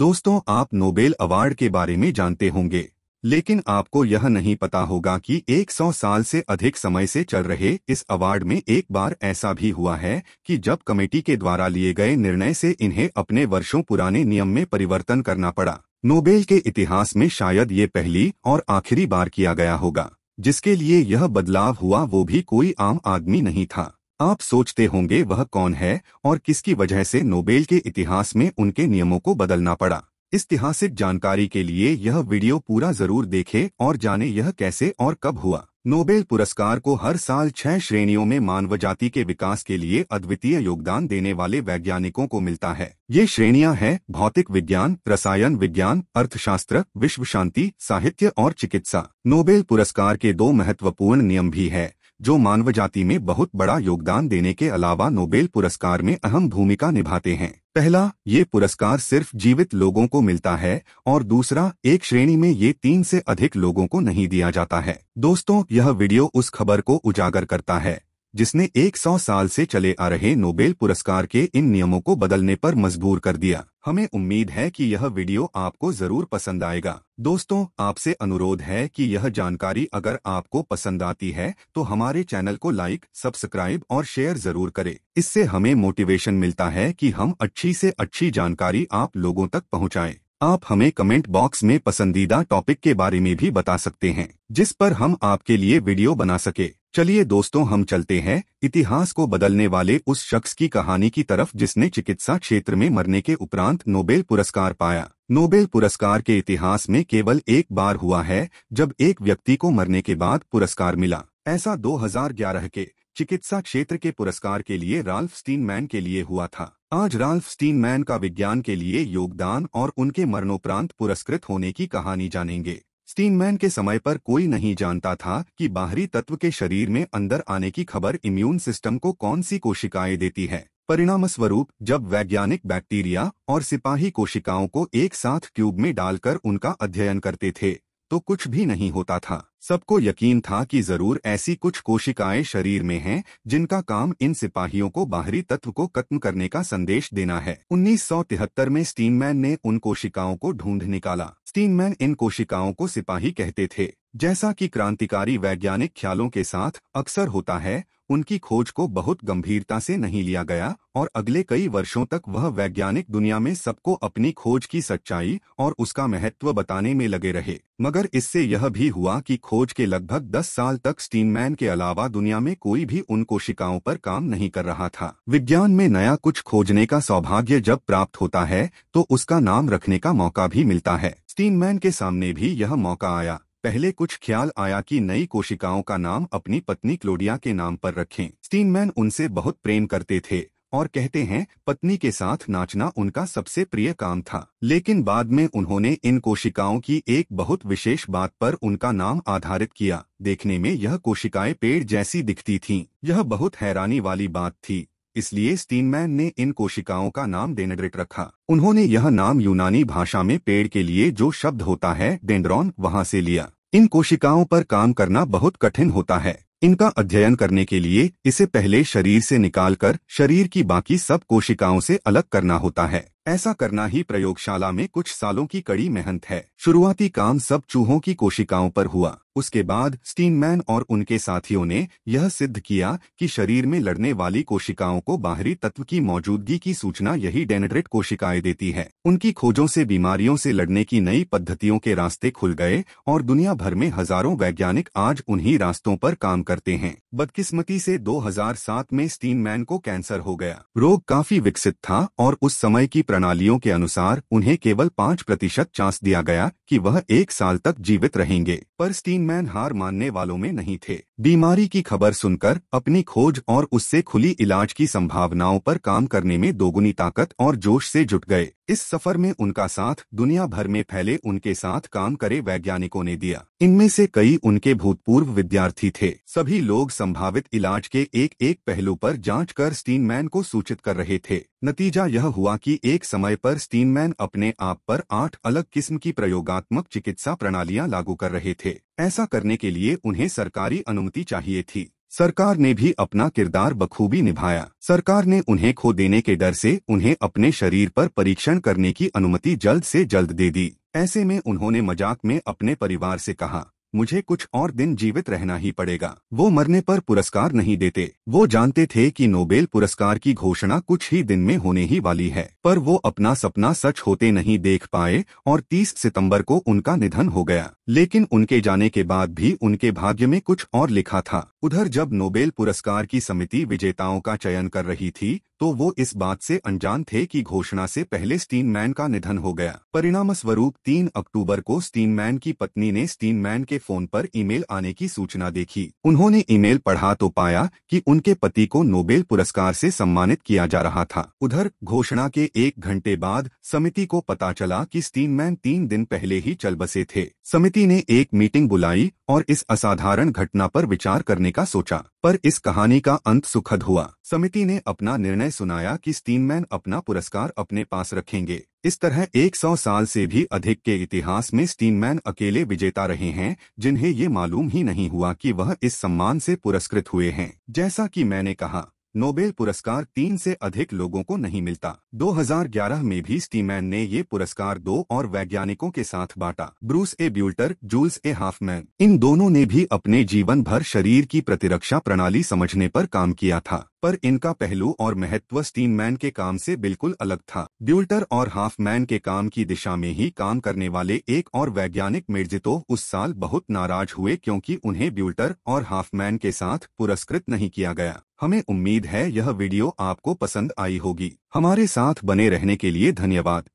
दोस्तों आप Nobel award के बारे में जानते होंगे लेकिन आपको यह नहीं पता होगा कि 100 साल से अधिक समय से चल रहे इस अवार्ड में एक बार ऐसा भी हुआ है कि जब कमेटी के द्वारा लिए गए निर्णय से इन्हें अपने वर्षों पुराने नियम में परिवर्तन करना पड़ा नोबेल के इतिहास में शायद ये पहली और आखिरी बार किया गया होगा जिसके लिए यह बदलाव हुआ वो भी कोई आम आदमी नहीं था आप सोचते होंगे वह कौन है और किसकी वजह से नोबेल के इतिहास में उनके नियमों को बदलना पड़ा ऐतिहासिक जानकारी के लिए यह वीडियो पूरा जरूर देखें और जाने यह कैसे और कब हुआ नोबेल पुरस्कार को हर साल छह श्रेणियों में मानव जाति के विकास के लिए अद्वितीय योगदान देने वाले वैज्ञानिकों को मिलता है ये श्रेणियां हैं भौतिक विज्ञान रसायन विज्ञान अर्थशास्त्र विश्व शांति साहित्य और चिकित्सा नोबेल पुरस्कार के दो महत्वपूर्ण नियम भी है जो मानव जाति में बहुत बड़ा योगदान देने के अलावा नोबेल पुरस्कार में अहम भूमिका निभाते हैं पहला ये पुरस्कार सिर्फ जीवित लोगों को मिलता है और दूसरा एक श्रेणी में ये तीन से अधिक लोगों को नहीं दिया जाता है दोस्तों यह वीडियो उस खबर को उजागर करता है जिसने 100 साल से चले आ रहे नोबेल पुरस्कार के इन नियमों को बदलने पर मजबूर कर दिया हमें उम्मीद है कि यह वीडियो आपको जरूर पसंद आएगा दोस्तों आपसे अनुरोध है कि यह जानकारी अगर आपको पसंद आती है तो हमारे चैनल को लाइक सब्सक्राइब और शेयर जरूर करें इससे हमें मोटिवेशन मिलता है कि हम अच्छी से अच्छी जानकारी आप लोगों तक पहुँचाए आप हमें कमेंट बॉक्स में पसंदीदा टॉपिक के बारे में भी बता सकते हैं जिस पर हम आपके लिए वीडियो बना सके चलिए दोस्तों हम चलते हैं इतिहास को बदलने वाले उस शख्स की कहानी की तरफ जिसने चिकित्सा क्षेत्र में मरने के उपरांत नोबेल पुरस्कार पाया नोबेल पुरस्कार के इतिहास में केवल एक बार हुआ है जब एक व्यक्ति को मरने के बाद पुरस्कार मिला ऐसा 2011 के चिकित्सा क्षेत्र के पुरस्कार के लिए राल्फ स्टीनमैन के लिए हुआ था आज राल्फ स्टीनमैन का विज्ञान के लिए योगदान और उनके मरणोपरांत पुरस्कृत होने की कहानी जानेंगे स्टीनमैन के समय पर कोई नहीं जानता था कि बाहरी तत्व के शरीर में अंदर आने की खबर इम्यून सिस्टम को कौन सी कोशिकाएं देती है परिणामस्वरूप जब वैज्ञानिक बैक्टीरिया और सिपाही कोशिकाओं को एक साथ क्यूब में डालकर उनका अध्ययन करते थे तो कुछ भी नहीं होता था सबको यकीन था कि जरूर ऐसी कुछ कोशिकाएं शरीर में हैं जिनका काम इन सिपाहियों को बाहरी तत्व को खत्म करने का संदेश देना है 1973 में स्टीनमैन ने उन कोशिकाओं को ढूंढ निकाला स्टीनमैन इन कोशिकाओं को सिपाही कहते थे जैसा कि क्रांतिकारी वैज्ञानिक ख्यालों के साथ अक्सर होता है उनकी खोज को बहुत गंभीरता से नहीं लिया गया और अगले कई वर्षों तक वह वैज्ञानिक दुनिया में सबको अपनी खोज की सच्चाई और उसका महत्व बताने में लगे रहे मगर इससे यह भी हुआ कि खोज के लगभग 10 साल तक स्टीनमैन के अलावा दुनिया में कोई भी उन कोशिकाओं पर काम नहीं कर रहा था विज्ञान में नया कुछ खोजने का सौभाग्य जब प्राप्त होता है तो उसका नाम रखने का मौका भी मिलता है स्टीनमैन के सामने भी यह मौका आया पहले कुछ ख्याल आया कि नई कोशिकाओं का नाम अपनी पत्नी क्लोडिया के नाम पर रखें स्टीनमैन उनसे बहुत प्रेम करते थे और कहते हैं पत्नी के साथ नाचना उनका सबसे प्रिय काम था लेकिन बाद में उन्होंने इन कोशिकाओं की एक बहुत विशेष बात पर उनका नाम आधारित किया देखने में यह कोशिकाएं पेड़ जैसी दिखती थीं। यह बहुत हैरानी वाली बात थी इसलिए स्टीनमैन ने इन कोशिकाओं का नाम डेनेड्रिट रखा उन्होंने यह नाम यूनानी भाषा में पेड़ के लिए जो शब्द होता है डेंड्रॉन वहाँ से लिया इन कोशिकाओं पर काम करना बहुत कठिन होता है इनका अध्ययन करने के लिए इसे पहले शरीर से निकालकर शरीर की बाकी सब कोशिकाओं से अलग करना होता है ऐसा करना ही प्रयोगशाला में कुछ सालों की कड़ी मेहनत है शुरुआती काम सब चूहों की कोशिकाओं पर हुआ उसके बाद स्टीनमैन और उनके साथियों ने यह सिद्ध किया कि शरीर में लड़ने वाली कोशिकाओं को बाहरी तत्व की मौजूदगी की सूचना यही डेनेट्रेट कोशिकाएं देती है उनकी खोजों से बीमारियों से लड़ने की नई पद्धतियों के रास्ते खुल गए और दुनिया भर में हजारों वैज्ञानिक आज उन्हीं रास्तों पर काम करते हैं बदकिस्मती से दो में स्टीनमैन को कैंसर हो गया रोग काफी विकसित था और उस समय की प्रणालियों के अनुसार उन्हें केवल पाँच प्रतिशत चांस दिया गया की वह एक साल तक जीवित रहेंगे पर स्टीन मैन हार मानने वालों में नहीं थे बीमारी की खबर सुनकर अपनी खोज और उससे खुली इलाज की संभावनाओं पर काम करने में दोगुनी ताकत और जोश से जुट गए इस सफर में उनका साथ दुनिया भर में फैले उनके साथ काम करे वैज्ञानिकों ने दिया इनमें से कई उनके भूतपूर्व विद्यार्थी थे सभी लोग संभावित इलाज के एक एक पहलू पर जांच कर स्टीनमैन को सूचित कर रहे थे नतीजा यह हुआ कि एक समय पर स्टीनमैन अपने आप पर आठ अलग किस्म की प्रयोगात्मक चिकित्सा प्रणालियां लागू कर रहे थे ऐसा करने के लिए उन्हें सरकारी अनुमति चाहिए थी सरकार ने भी अपना किरदार बखूबी निभाया सरकार ने उन्हें खो देने के डर से उन्हें अपने शरीर पर परीक्षण करने की अनुमति जल्द से जल्द दे दी ऐसे में उन्होंने मजाक में अपने परिवार से कहा मुझे कुछ और दिन जीवित रहना ही पड़ेगा वो मरने पर पुरस्कार नहीं देते वो जानते थे कि नोबेल पुरस्कार की घोषणा कुछ ही दिन में होने ही वाली है पर वो अपना सपना सच होते नहीं देख पाए और 30 सितंबर को उनका निधन हो गया लेकिन उनके जाने के बाद भी उनके भाग्य में कुछ और लिखा था उधर जब नोबेल पुरस्कार की समिति विजेताओं का चयन कर रही थी तो वो इस बात से अनजान थे कि घोषणा से पहले स्टीनमैन का निधन हो गया परिणाम स्वरूप 3 अक्टूबर को स्टीनमैन की पत्नी ने स्टीनमैन के फोन पर ईमेल आने की सूचना देखी उन्होंने ईमेल पढ़ा तो पाया कि उनके पति को नोबेल पुरस्कार से सम्मानित किया जा रहा था उधर घोषणा के एक घंटे बाद समिति को पता चला स्टीन स्टीनमैन तीन दिन पहले ही चल बसे थे समिति ने एक मीटिंग बुलाई और इस असाधारण घटना आरोप विचार करने का सोचा पर इस कहानी का अंत सुखद हुआ समिति ने अपना निर्णय सुनाया कि स्टीनमैन अपना पुरस्कार अपने पास रखेंगे इस तरह 100 साल से भी अधिक के इतिहास में स्टीनमैन अकेले विजेता रहे हैं जिन्हें ये मालूम ही नहीं हुआ कि वह इस सम्मान से पुरस्कृत हुए हैं जैसा कि मैंने कहा नोबेल पुरस्कार तीन से अधिक लोगों को नहीं मिलता 2011 में भी स्टीमैन ने ये पुरस्कार दो और वैज्ञानिकों के साथ बांटा Bruce A Beutler Jules A Hoffmann इन दोनों ने भी अपने जीवन भर शरीर की प्रतिरक्षा प्रणाली समझने पर काम किया था पर इनका पहलू और महत्व मैन के काम से बिल्कुल अलग था ड्यूल्टर और हाफ मैन के काम की दिशा में ही काम करने वाले एक और वैज्ञानिक मिर्जितो उस साल बहुत नाराज हुए क्योंकि उन्हें ब्यूल्टर और हाफ मैन के साथ पुरस्कृत नहीं किया गया हमें उम्मीद है यह वीडियो आपको पसंद आई होगी हमारे साथ बने रहने के लिए धन्यवाद